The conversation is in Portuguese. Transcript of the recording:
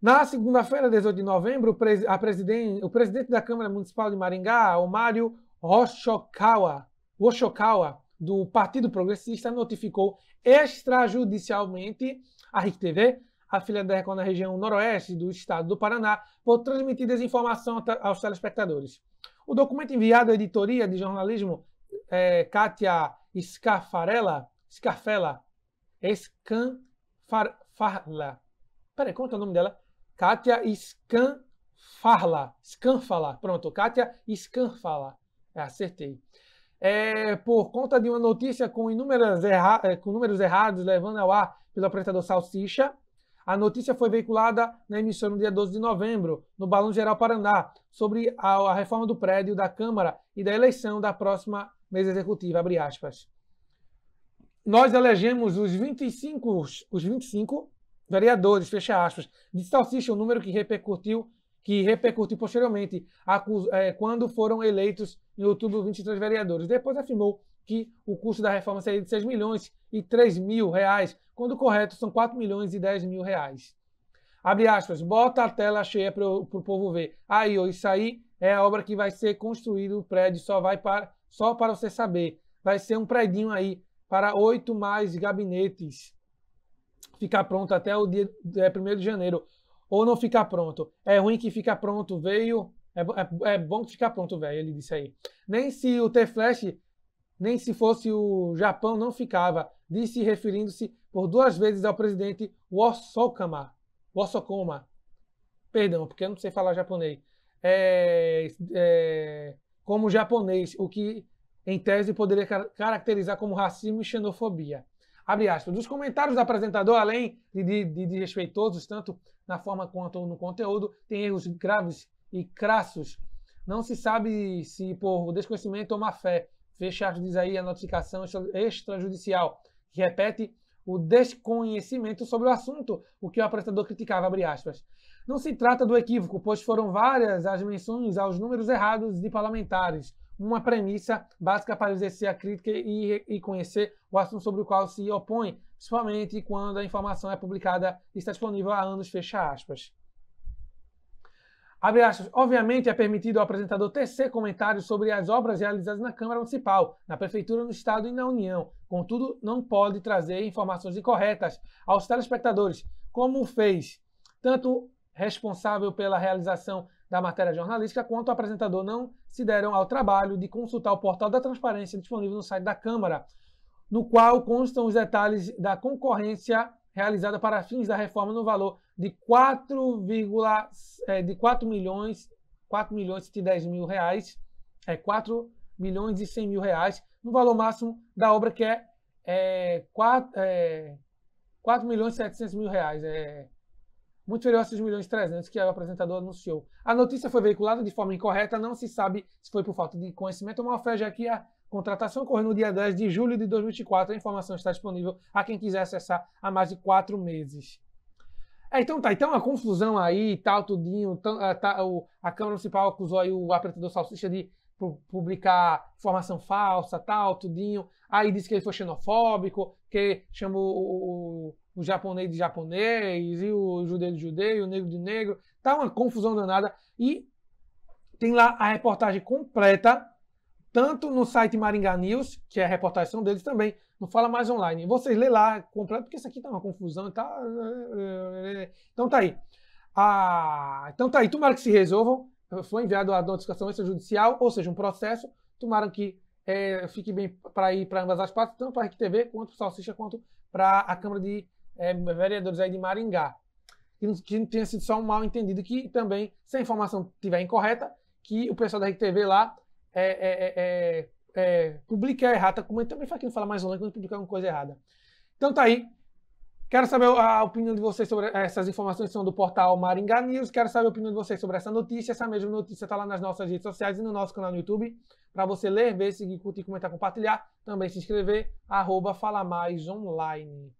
Na segunda-feira, 18 de novembro, a presidente, o presidente da Câmara Municipal de Maringá, o Mário Oshokawa, Oshokawa, do Partido Progressista, notificou extrajudicialmente a RIC-TV, a filha da Record na região noroeste do estado do Paraná, por transmitir desinformação aos telespectadores. O documento enviado à editoria de jornalismo é, Kátia Scafarella, Scafella, Scanfarla, peraí, como é, é o nome dela? Kátia Scanfarla. Scanfala. Pronto, Kátia Scanfala. É, acertei. É, por conta de uma notícia com, inúmeras erra, é, com números errados, levando ao ar pelo apresentador Salsicha, a notícia foi veiculada na emissora no dia 12 de novembro, no Balão Geral Paraná, sobre a, a reforma do prédio da Câmara e da eleição da próxima mesa executiva, abre aspas. Nós elegemos os 25, os 25 vereadores, fecha aspas, de salsicha, um número que repercutiu, que repercutiu posteriormente, é, quando foram eleitos em outubro 23 vereadores. Depois afirmou que o custo da reforma seria de 6 milhões e 3 mil reais, quando o correto são 4 milhões e 10 mil reais. Abre aspas, bota a tela cheia para o povo ver. Aí, ó, isso aí é a obra que vai ser construída, o prédio só vai para, só para você saber. Vai ser um predinho aí para oito mais gabinetes ficar pronto até o dia é, 1 de janeiro. Ou não ficar pronto. É ruim que ficar pronto veio. É, é, é bom que ficar pronto, velho, ele disse aí. Nem se o T-Flash, nem se fosse o Japão, não ficava. Disse referindo-se por duas vezes ao presidente Wosokama. Wosokoma. Perdão, porque eu não sei falar japonês. É, é, como japonês, o que em tese poderia caracterizar como racismo e xenofobia abre aspas, dos comentários do apresentador, além de, de, de desrespeitosos, tanto na forma quanto no conteúdo, tem erros graves e crassos. Não se sabe se por desconhecimento ou má fé. Fecha aspas, diz aí a notificação extrajudicial, que repete o desconhecimento sobre o assunto, o que o apresentador criticava, abre aspas. Não se trata do equívoco, pois foram várias as menções aos números errados de parlamentares, uma premissa básica para exercer a crítica e, e conhecer o assunto sobre o qual se opõe, principalmente quando a informação é publicada e está disponível há anos, fecha aspas. Abre aspas. Obviamente é permitido ao apresentador tecer comentários sobre as obras realizadas na Câmara Municipal, na Prefeitura, no Estado e na União. Contudo, não pode trazer informações incorretas aos telespectadores, como fez tanto responsável pela realização da matéria jornalística, quanto o apresentador não se deram ao trabalho de consultar o portal da transparência disponível no site da Câmara, no qual constam os detalhes da concorrência realizada para fins da reforma no valor de 4, é, de 4 milhões, 4 milhões e 10 mil reais, é 4 milhões e 100 mil reais, no valor máximo da obra que é, é, 4, é 4 milhões e 700 mil reais, é muito inferior a 6 milhões 300 que o apresentador anunciou. A notícia foi veiculada de forma incorreta, não se sabe se foi por falta de conhecimento ou mal fé, já que a contratação ocorreu no dia 10 de julho de 2024. A informação está disponível a quem quiser acessar há mais de quatro meses. É, então tá, então a confusão aí e tal, tudinho, tão, a, eh, tá, o, a Câmara Municipal acusou aí o apresentador Salsicha de publicar informação falsa, tal, tudinho. Aí disse que ele foi xenofóbico, que chamou o, o japonês de japonês, e o judeu de judeu, o negro de negro. Tá uma confusão danada. E tem lá a reportagem completa, tanto no site Maringá News, que é a reportagem deles também, no Fala Mais Online. Vocês lê lá completo, porque isso aqui tá uma confusão, tá? Então tá aí. Ah, então tá aí, tomara que se resolvam. Foi enviado a notificação extrajudicial ou seja, um processo. Tomara que é, fique bem para ir para ambas as partes, tanto para a RTV quanto para o Salsicha, quanto para a Câmara de é, vereadores aí de Maringá. Que não tinha sido só um mal entendido, que também, se a informação estiver incorreta, que o pessoal da RTV lá é, é, é, é, é publica errada, como também faz não fala mais online quando publicar alguma coisa errada. Então tá aí. Quero saber a opinião de vocês sobre essas informações que são do portal Maringá News. Quero saber a opinião de vocês sobre essa notícia. Essa mesma notícia está lá nas nossas redes sociais e no nosso canal no YouTube. Para você ler, ver, seguir, curtir, comentar, compartilhar. Também se inscrever. Arroba Fala Mais Online.